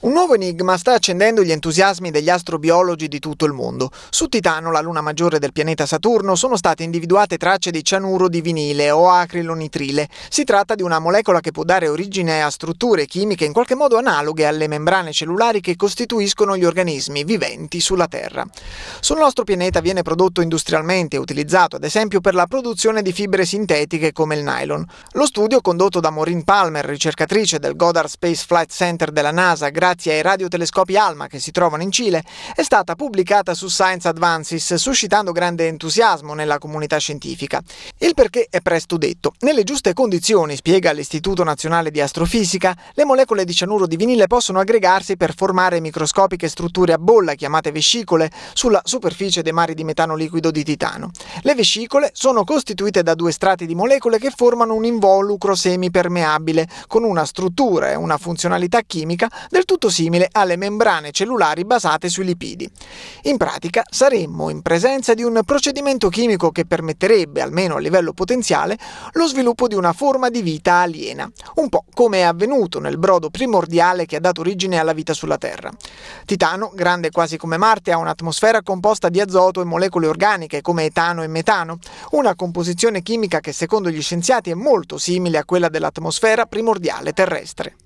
Un nuovo enigma sta accendendo gli entusiasmi degli astrobiologi di tutto il mondo. Su Titano, la luna maggiore del pianeta Saturno, sono state individuate tracce di cianuro di vinile o acrilonitrile. Si tratta di una molecola che può dare origine a strutture chimiche in qualche modo analoghe alle membrane cellulari che costituiscono gli organismi viventi sulla Terra. Sul nostro pianeta viene prodotto industrialmente e utilizzato ad esempio per la produzione di fibre sintetiche come il nylon. Lo studio condotto da Maureen Palmer, ricercatrice del Goddard Space Flight Center della NASA, grazie ai radiotelescopi ALMA che si trovano in Cile, è stata pubblicata su Science Advances, suscitando grande entusiasmo nella comunità scientifica. Il perché è presto detto. Nelle giuste condizioni, spiega l'Istituto Nazionale di Astrofisica, le molecole di cianuro di vinile possono aggregarsi per formare microscopiche strutture a bolla, chiamate vescicole, sulla superficie dei mari di metano liquido di titano. Le vescicole sono costituite da due strati di molecole che formano un involucro semipermeabile, con una struttura e una funzionalità chimica del tutto molto simile alle membrane cellulari basate sui lipidi. In pratica saremmo in presenza di un procedimento chimico che permetterebbe, almeno a livello potenziale, lo sviluppo di una forma di vita aliena, un po' come è avvenuto nel brodo primordiale che ha dato origine alla vita sulla Terra. Titano, grande quasi come Marte, ha un'atmosfera composta di azoto e molecole organiche come etano e metano, una composizione chimica che secondo gli scienziati è molto simile a quella dell'atmosfera primordiale terrestre.